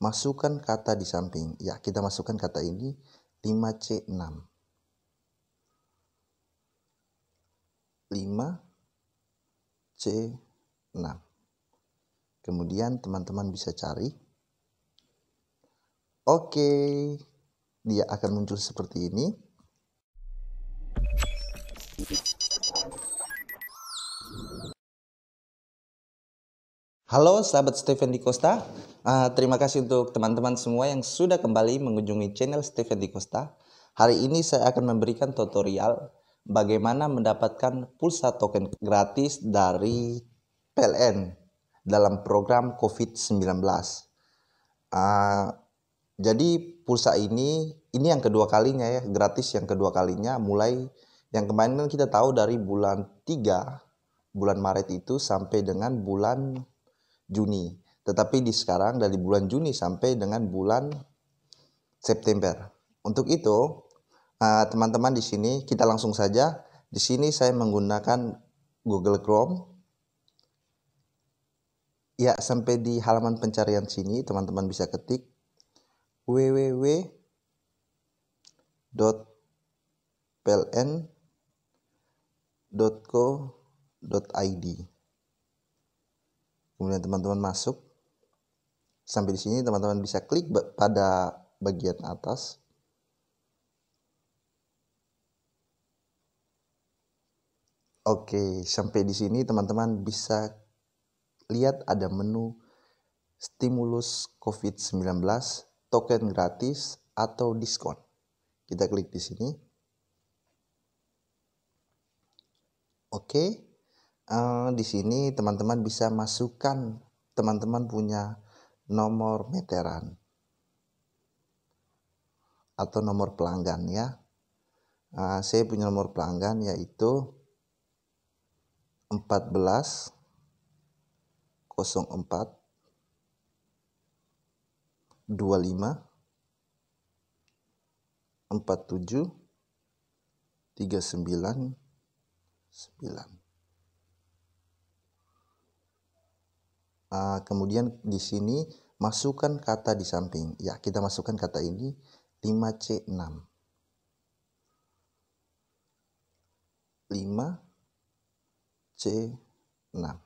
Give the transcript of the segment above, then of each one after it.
Masukkan kata di samping. Ya, kita masukkan kata ini 5C6. 5C6. Kemudian teman-teman bisa cari. Oke, dia akan muncul seperti ini. Halo sahabat Stephen di Costa. Uh, terima kasih untuk teman-teman semua yang sudah kembali mengunjungi channel Stephen di Costa. Hari ini saya akan memberikan tutorial bagaimana mendapatkan pulsa token gratis dari PLN dalam program COVID-19. Uh, ah, jadi pulsa ini ini yang kedua kalinya ya, gratis yang kedua kalinya mulai yang kemarin kan kita tahu dari bulan 3 bulan Maret itu sampai dengan bulan Juni. Tetapi di sekarang dari bulan Juni sampai dengan bulan September. Untuk itu, eh, teman-teman di sini kita langsung saja. Di sini saya menggunakan Google Chrome. Ya, sampai di halaman pencarian sini teman-teman bisa ketik www.pln.co.id kemudian teman-teman masuk sampai di sini teman-teman bisa klik pada bagian atas Oke, sampai di sini teman-teman bisa lihat ada menu stimulus COVID-19, token gratis atau diskon. Kita klik di sini. Oke uh, di sini teman-teman bisa masukkan teman-teman punya nomor meteran atau nomor pelanggan ya. Uh, saya punya nomor pelanggan yaitu 14 04 25 47 39 9 uh, kemudian di sini masukkan kata di samping ya kita masukkan kata ini 5C6 5C6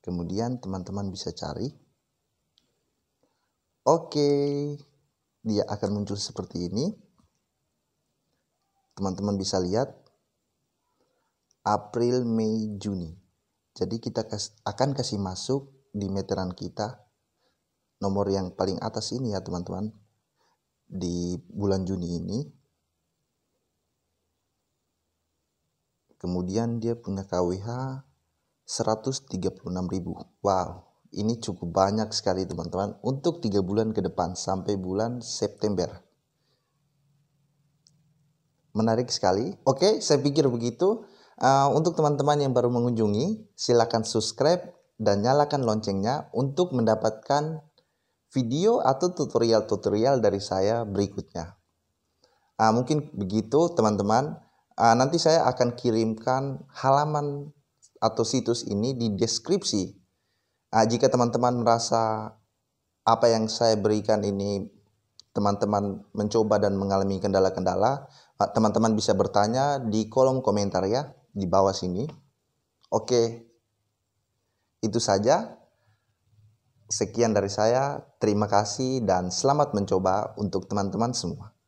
kemudian teman-teman bisa cari oke dia akan muncul seperti ini teman-teman bisa lihat April, Mei, Juni jadi kita akan kasih masuk di meteran kita nomor yang paling atas ini ya teman-teman di bulan Juni ini. Kemudian dia punya KWH 136.000. Wow, ini cukup banyak sekali teman-teman untuk 3 bulan ke depan sampai bulan September. Menarik sekali. Oke, saya pikir begitu. Uh, untuk teman-teman yang baru mengunjungi, silakan subscribe dan nyalakan loncengnya untuk mendapatkan video atau tutorial-tutorial dari saya berikutnya. Uh, mungkin begitu teman-teman. Uh, nanti saya akan kirimkan halaman atau situs ini di deskripsi. Uh, jika teman-teman merasa apa yang saya berikan ini teman-teman mencoba dan mengalami kendala-kendala, teman-teman bisa bertanya di kolom komentar ya di bawah sini. Oke, itu saja. Sekian dari saya. Terima kasih dan selamat mencoba untuk teman-teman semua.